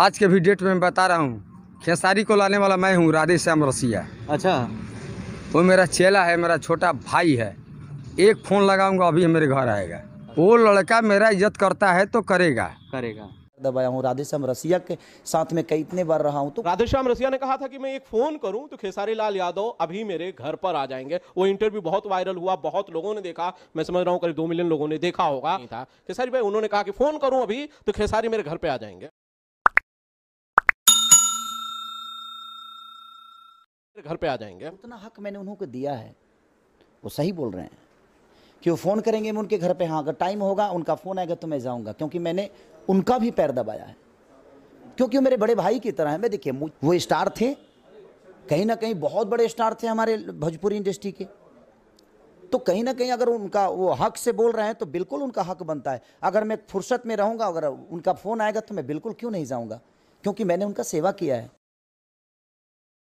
आज के भी डेट में बता रहा हूँ खेसारी को लाने वाला मैं हूँ राधे श्याम रसिया अच्छा वो मेरा चेला है मेरा छोटा भाई है एक फ़ोन लगाऊंगा अभी मेरे घर आएगा वो लड़का मेरा इज्जत करता है तो करेगा करेगा दबाया हूँ श्याम रसिया के साथ में कई इतने बार रहा हूँ तो श्याम रसिया ने कहा था कि मैं एक फोन करूँ तो खेसारी लाल यादव अभी मेरे घर पर आ जाएंगे वो इंटरव्यू बहुत वायरल हुआ बहुत लोगों ने देखा मैं समझ रहा हूँ करीब दो मिलियन लोगों ने देखा होगा खेसारी भाई उन्होंने कहा कि फोन करूँ अभी तो खेसारी मेरे घर पर आ जाएंगे घर पे आ जाएंगे उतना हक मैंने उनको दिया है वो सही बोल रहे हैं कि वो फ़ोन करेंगे मैं उनके घर पे हाँ अगर टाइम होगा उनका फ़ोन आएगा तो मैं जाऊँगा क्योंकि मैंने उनका भी पैर दबाया है क्योंकि वो मेरे बड़े भाई की तरह है मैं देखिए वो स्टार थे कहीं ना कहीं बहुत बड़े स्टार थे हमारे भोजपुरी इंडस्ट्री के तो कहीं ना कहीं अगर उनका वो हक से बोल रहे हैं तो बिल्कुल उनका हक बनता है अगर मैं फुर्सत में रहूँगा अगर उनका फ़ोन आएगा तो मैं बिल्कुल क्यों नहीं जाऊँगा क्योंकि मैंने उनका सेवा किया है